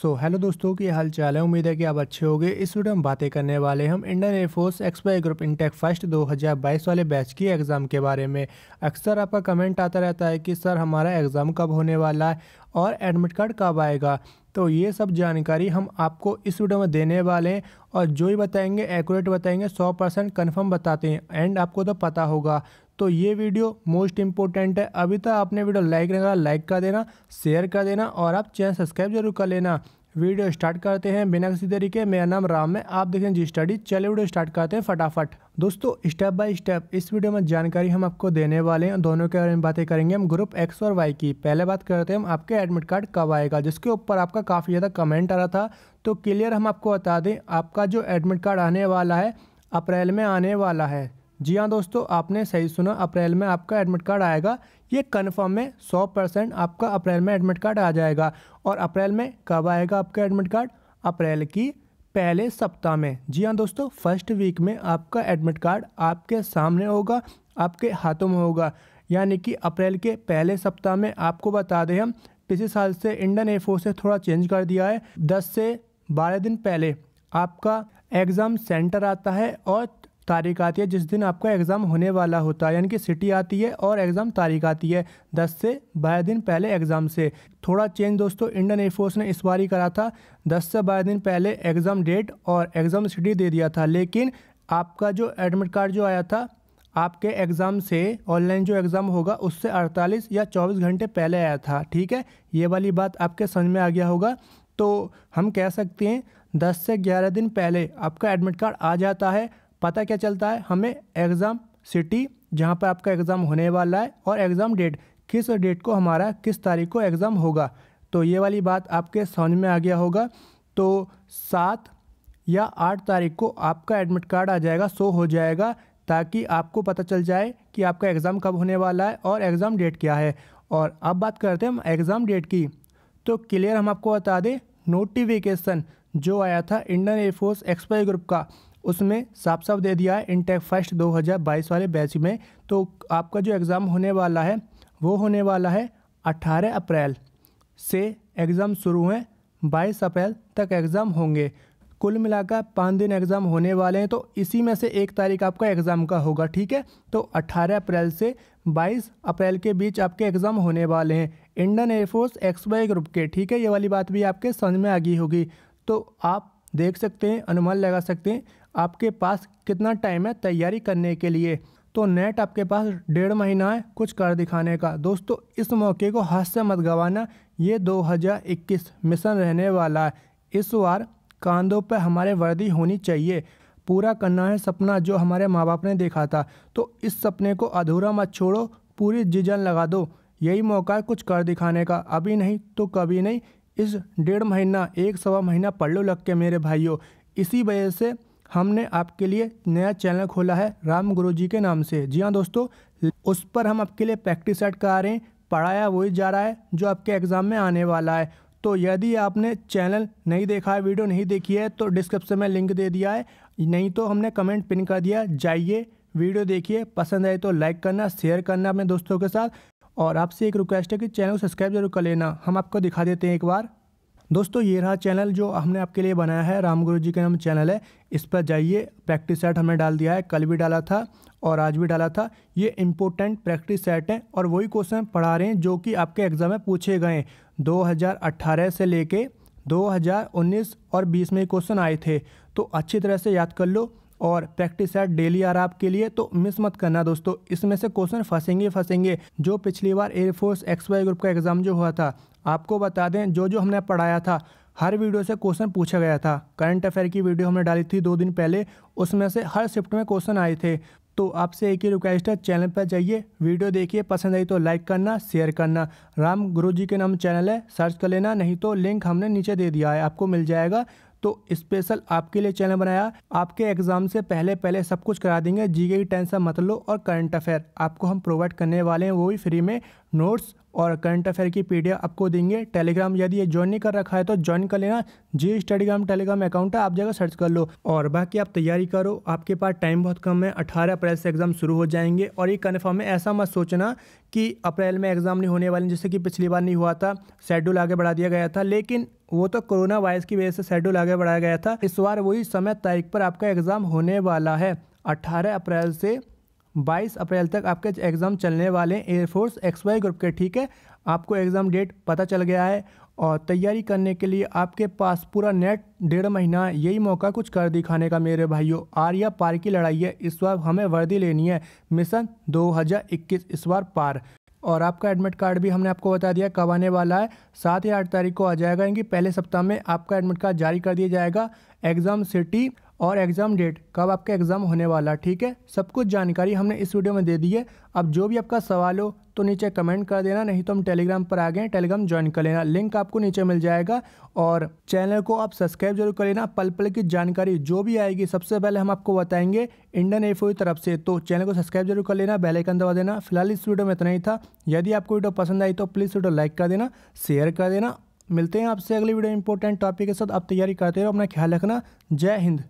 सो so, hello दोस्तों की हाल चाल है उम्मीद है कि आप अच्छे होंगे इस वीडियो में बातें करने वाले हम Indian air force X Y group intake first 2022 वाले बैच की एग्ज़ाम के बारे में अक्सर आपका कमेंट आता रहता है कि सर हमारा एग्ज़ाम कब होने वाला है और एडमिट कार्ड कब आएगा तो ये सब जानकारी हम आपको इस वीडियो में देने वाले हैं और जो ही बताएंगे एक्यूरेट बताएंगे 100 परसेंट कन्फर्म बताते हैं एंड आपको तो पता होगा तो ये वीडियो मोस्ट इंपॉर्टेंट है अभी तक आपने वीडियो लाइक नहीं करा लाइक कर देना शेयर कर देना और आप चैनल सब्सक्राइब जरूर कर लेना वीडियो स्टार्ट करते हैं बिना किसी तरीके मेरा नाम राम है आप देखें जी स्टडी चले वीडियो स्टार्ट करते हैं फटाफट दोस्तों स्टेप बाय स्टेप इस वीडियो में जानकारी हम आपको देने वाले हैं दोनों के बारे में बातें करेंगे हम ग्रुप एक्स और वाई की पहले बात करते हैं हम आपके एडमिट कार्ड कब आएगा जिसके ऊपर आपका काफ़ी ज़्यादा कमेंट आ रहा था तो क्लियर हम आपको बता दें आपका जो एडमिट कार्ड आने वाला है अप्रैल में आने वाला है जी हाँ दोस्तों आपने सही सुना अप्रैल में आपका एडमिट कार्ड आएगा ये कन्फर्म है सौ परसेंट आपका अप्रैल में एडमिट कार्ड आ जाएगा और अप्रैल में कब आएगा आपका एडमिट कार्ड अप्रैल की पहले सप्ताह में जी हाँ दोस्तों फर्स्ट वीक में आपका एडमिट कार्ड आपके सामने होगा आपके हाथों में होगा यानी कि अप्रैल के पहले सप्ताह में आपको बता दें हम पिछले साल से इंडियन एयरफोर्स ने थोड़ा चेंज कर दिया है दस से बारह दिन पहले आपका एग्ज़ाम सेंटर आता है और तारीख आती है जिस दिन आपका एग्ज़ाम होने वाला होता है यानी कि सिटी आती है और एग्ज़ाम तारीख आती है 10 से 12 दिन पहले एग्ज़ाम से थोड़ा चेंज दोस्तों इंडियन एयरफोर्स ने इस बार ही करा था 10 से 12 दिन पहले एग्ज़ाम डेट और एग्ज़ाम सिटी दे दिया था लेकिन आपका जो एडमिट कार्ड जो आया था आपके एग्ज़ाम से ऑनलाइन जो एग्ज़ाम होगा उससे अड़तालीस या चौबीस घंटे पहले आया था ठीक है ये वाली बात आपके समझ में आ गया होगा तो हम कह सकते हैं 10 से 11 दिन पहले आपका एडमिट कार्ड आ जाता है पता क्या चलता है हमें एग्ज़ाम सिटी जहाँ पर आपका एग्ज़ाम होने वाला है और एग्ज़ाम डेट किस डेट को हमारा किस तारीख को एग्ज़ाम होगा तो ये वाली बात आपके समझ में आ गया होगा तो सात या आठ तारीख को आपका एडमिट कार्ड आ जाएगा शो हो जाएगा ताकि आपको पता चल जाए कि आपका एग्ज़ाम कब होने वाला है और एग्ज़ाम डेट क्या है और अब बात करते हैं हम एग्ज़ाम डेट की तो क्लियर हम आपको बता दें नोटिफिकेशन जो आया था इंडियन एयरफोर्स एक्सपायर ग्रुप का उसमें साफ साफ दे दिया है इनटेक फर्स्ट 2022 वाले बैच में तो आपका जो एग्ज़ाम होने वाला है वो होने वाला है 18 अप्रैल से एग्ज़ाम शुरू हैं 22 अप्रैल तक एग्ज़ाम होंगे कुल मिलाकर पाँच दिन एग्ज़ाम होने वाले हैं तो इसी में से एक तारीख आपका एग्ज़ाम का होगा ठीक है तो 18 अप्रैल से 22 अप्रैल के बीच आपके एग्ज़ाम होने वाले हैं इंडियन एयरफोर्स वाई ग्रुप के ठीक है ये वाली बात भी आपके समझ में आ गई होगी तो आप देख सकते हैं अनुमान लगा सकते हैं आपके पास कितना टाइम है तैयारी करने के लिए तो नेट आपके पास डेढ़ महीना है कुछ कर दिखाने का दोस्तों इस मौके को हाथ से मत गंवाना ये 2021 मिशन रहने वाला है इस बार कांधों पर हमारे वर्दी होनी चाहिए पूरा करना है सपना जो हमारे माँ बाप ने देखा था तो इस सपने को अधूरा मत छोड़ो पूरी जिजन लगा दो यही मौका है कुछ कर दिखाने का अभी नहीं तो कभी नहीं इस डेढ़ महीना एक सवा महीना पढ़ लो लग के मेरे भाइयों इसी वजह से हमने आपके लिए नया चैनल खोला है राम गुरु जी के नाम से जी हाँ दोस्तों उस पर हम आपके लिए प्रैक्टिस सेट करा रहे हैं पढ़ाया वही जा रहा है जो आपके एग्ज़ाम में आने वाला है तो यदि आपने चैनल नहीं देखा है वीडियो नहीं देखी है तो डिस्क्रिप्शन में लिंक दे दिया है नहीं तो हमने कमेंट पिन कर दिया जाइए वीडियो देखिए पसंद आए तो लाइक करना शेयर करना अपने दोस्तों के साथ और आपसे एक रिक्वेस्ट है कि चैनल को सब्सक्राइब जरूर कर लेना हम आपको दिखा देते हैं एक बार दोस्तों ये रहा चैनल जो हमने आपके लिए बनाया है रामगुरु जी का नाम चैनल है इस पर जाइए प्रैक्टिस सेट हमने डाल दिया है कल भी डाला था और आज भी डाला था ये इम्पोर्टेंट प्रैक्टिस सेट हैं और वही क्वेश्चन पढ़ा रहे हैं जो कि आपके एग्ज़ाम में पूछे गए अट्ठारह से लेके उन्नीस और बीस में क्वेश्चन आए थे तो अच्छी तरह से याद कर लो और प्रैक्टिस सेट डेली आ रहा आपके लिए तो मिस मत करना दोस्तों इसमें से क्वेश्चन फंसेंगे फंसेंगे जो पिछली बार एयरफोर्स एक्स वाई ग्रुप का एग्ज़ाम जो हुआ था आपको बता दें जो जो हमने पढ़ाया था हर वीडियो से क्वेश्चन पूछा गया था करंट अफेयर की वीडियो हमने डाली थी दो दिन पहले उसमें से हर शिफ्ट में क्वेश्चन आए थे तो आपसे एक ही रिक्वेस्ट है चैनल पर जाइए वीडियो देखिए पसंद आई तो लाइक करना शेयर करना राम गुरु जी के नाम चैनल है सर्च कर लेना नहीं तो लिंक हमने नीचे दे दिया है आपको मिल जाएगा तो स्पेशल आपके लिए चैनल बनाया आपके एग्जाम से पहले पहले सब कुछ करा देंगे जीके की टेंशन मत लो और करंट अफेयर आपको हम प्रोवाइड करने वाले हैं वो भी फ्री में नोट्स और करंट अफेयर की पी आपको देंगे टेलीग्राम यदि ये ज्वाइन नहीं कर रखा है तो ज्वाइन कर लेना जी स्टडीग्राम टेलीग्राम अकाउंट है आप जगह सर्च कर लो और बाकी आप तैयारी करो आपके पास टाइम बहुत कम है अठारह अप्रैल से एग्जाम शुरू हो जाएंगे और ये कन्फर्म है ऐसा मत सोचना कि अप्रैल में एग्जाम नहीं होने वाले जैसे कि पिछली बार नहीं हुआ था शेड्यूल आगे बढ़ा दिया गया था लेकिन वो तो कोरोना वायरस की वजह से शेड्यूल आगे बढ़ाया गया था इस बार वही समय तारीख पर आपका एग्ज़ाम होने वाला है 18 अप्रैल से 22 अप्रैल तक आपके एग्ज़ाम चलने वाले हैं एयरफोर्स वाई ग्रुप के ठीक है आपको एग्ज़ाम डेट पता चल गया है और तैयारी करने के लिए आपके पास पूरा नेट डेढ़ महीना यही मौका कुछ कर दिखाने का मेरे भाइयों आर्या पार की लड़ाई है इस बार हमें वर्दी लेनी है मिशन 2021 इस बार पार और आपका एडमिट कार्ड भी हमने आपको बता दिया कब आने वाला है सात या आठ तारीख को आ जाएगा यानी कि पहले सप्ताह में आपका एडमिट कार्ड जारी कर दिया जाएगा एग्ज़ाम सिटी और एग्ज़ाम डेट कब आपका एग्ज़ाम होने वाला ठीक है सब कुछ जानकारी हमने इस वीडियो में दे दी है अब जो भी आपका सवाल हो तो नीचे कमेंट कर देना नहीं तो हम टेलीग्राम पर आ गए टेलीग्राम ज्वाइन कर लेना लिंक आपको नीचे मिल जाएगा और चैनल को आप सब्सक्राइब जरूर कर लेना पल पल की जानकारी जो भी आएगी सबसे पहले हम आपको बताएंगे इंडियन एफ की तरफ से तो चैनल को सब्सक्राइब जरूर कर लेना बेल आइकन दबा देना फिलहाल इस वीडियो में इतना ही था यदि आपको वीडियो पसंद आई तो प्लीज़ वीडियो लाइक कर देना शेयर कर देना मिलते हैं आपसे अगली वीडियो इंपॉर्टेंट टॉपिक के साथ आप तैयारी करते रहो अपना ख्याल रखना जय हिंद